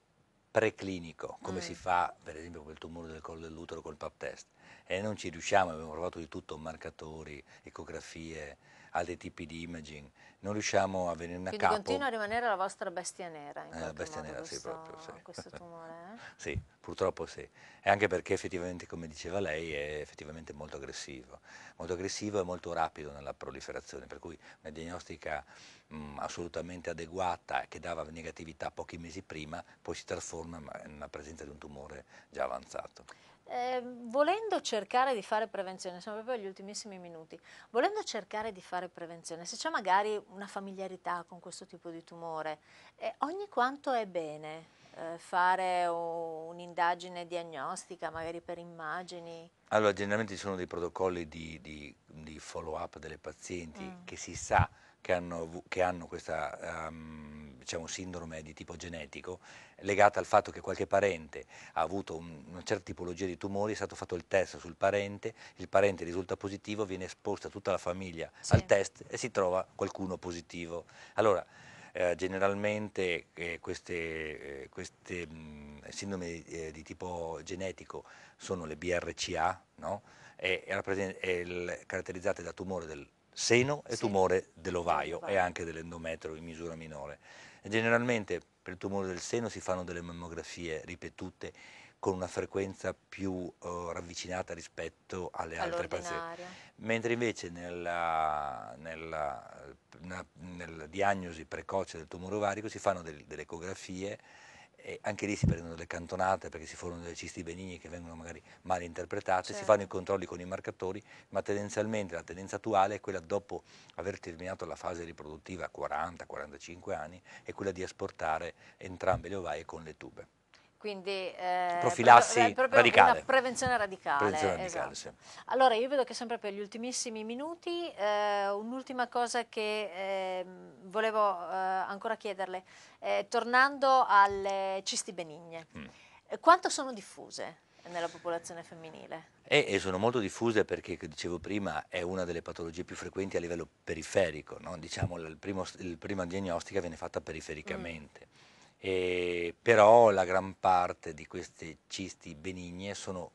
preclinico, come mm. si fa per esempio con il tumore del collo dell'utero col pap test e non ci riusciamo, abbiamo provato di tutto, marcatori, ecografie, altri tipi di imaging, non riusciamo a venire a capo. continua a rimanere la vostra bestia nera in eh, La bestia modo, nera, questo, sì, proprio, sì. Questo tumore, eh? Sì, purtroppo sì. E anche perché effettivamente, come diceva lei, è effettivamente molto aggressivo. Molto aggressivo e molto rapido nella proliferazione, per cui una diagnostica mh, assolutamente adeguata che dava negatività pochi mesi prima, poi si trasforma nella presenza di un tumore già avanzato eh, volendo cercare di fare prevenzione, sono proprio agli ultimissimi minuti, volendo cercare di fare prevenzione, se c'è magari una familiarità con questo tipo di tumore, eh, ogni quanto è bene eh, fare un'indagine diagnostica, magari per immagini? Allora, generalmente ci sono dei protocolli di, di, di follow-up delle pazienti mm. che si sa che hanno, che hanno questa um, diciamo, sindrome di tipo genetico legata al fatto che qualche parente ha avuto un, una certa tipologia di tumori, è stato fatto il test sul parente, il parente risulta positivo, viene esposta tutta la famiglia sì. al test e si trova qualcuno positivo. Allora, eh, generalmente eh, queste, eh, queste mh, mm, sindrome di, eh, di tipo genetico sono le BRCA, no? e, e il, caratterizzate da tumore del seno e sì. tumore dell'ovaio e anche dell'endometrio in misura minore. Generalmente per il tumore del seno si fanno delle mammografie ripetute con una frequenza più eh, ravvicinata rispetto alle altre pazienti. Mentre invece nella, nella, nella, nella, diagnosi precoce del tumore ovarico si fanno del, delle ecografie e anche lì si prendono delle cantonate perché si formano delle cisti benigni che vengono magari mal interpretate, certo. si fanno i controlli con i marcatori, ma tendenzialmente la tendenza attuale è quella dopo aver terminato la fase riproduttiva a 40-45 anni, è quella di asportare entrambe le ovaie con le tube quindi eh, profilassi proprio, eh, proprio radicale. Una prevenzione radicale. Prevenzione radicale esatto. sì. Allora io vedo che sempre per gli ultimissimi minuti eh, un'ultima cosa che ehm, eh, volevo ancora chiederle, eh, tornando alle cisti benigne, mm. Eh, quanto sono diffuse? nella popolazione femminile? E, e, sono molto diffuse perché, come dicevo prima, è una delle patologie più frequenti a livello periferico. No? Diciamo, il primo, il prima diagnostica viene fatta perifericamente. Mm eh, però la gran parte di queste cisti benigne sono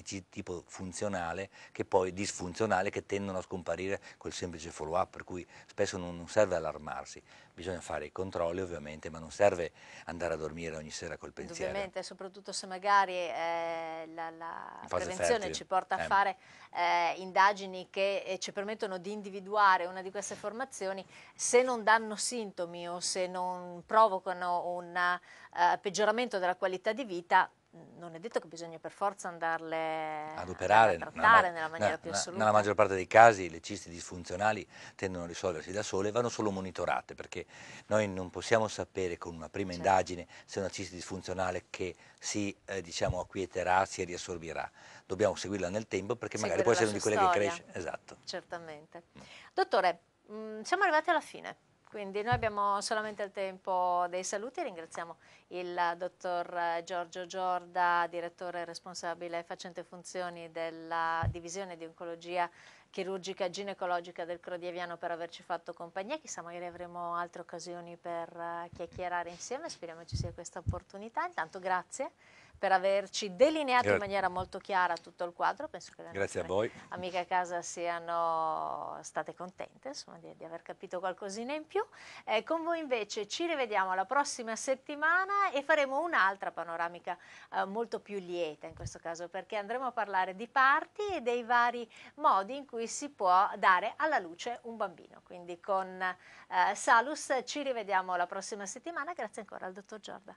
di tipo funzionale che poi disfunzionale che tendono a scomparire col semplice follow up, per cui spesso non serve allarmarsi, bisogna fare i controlli ovviamente, ma non serve andare a dormire ogni sera col pensiero. Ovviamente, soprattutto se magari eh, la, la prevenzione fertile. ci porta a eh. fare eh, indagini che eh, ci permettono di individuare una di queste formazioni, se non danno sintomi o se non provocano un eh, peggioramento della qualità di vita, non è detto che bisogna per forza andarle ad operare, a trattare nella, nella maniera più assoluta. Nella maggior parte dei casi le cisti disfunzionali tendono a risolversi da sole e vanno solo monitorate perché noi non possiamo sapere con una prima certo. indagine se è una cisti disfunzionale che si eh, diciamo, acquieterà, si riassorbirà. Dobbiamo seguirla nel tempo perché Seguire magari può essere una di quelle storia. che cresce. Esatto. Certamente. Dottore, mh, mm, siamo arrivati alla fine. Quindi noi abbiamo solamente il tempo dei saluti, ringraziamo il dottor Giorgio Giorda, direttore responsabile facente funzioni della divisione di oncologia chirurgica ginecologica del Crodieviano per averci fatto compagnia, chissà magari avremo altre occasioni per eh, chiacchierare insieme, speriamo ci sia questa opportunità, intanto grazie per averci delineato Gra in maniera molto chiara tutto il quadro. Penso che le Grazie a voi. amiche a casa siano state contente insomma, di, di, aver capito qualcosina in più. Eh, con voi invece ci rivediamo la prossima settimana e faremo un'altra panoramica eh, molto più lieta in questo caso perché andremo a parlare di parti e dei vari modi in cui si può dare alla luce un bambino. Quindi con eh, Salus ci rivediamo la prossima settimana. Grazie ancora al dottor Giorda.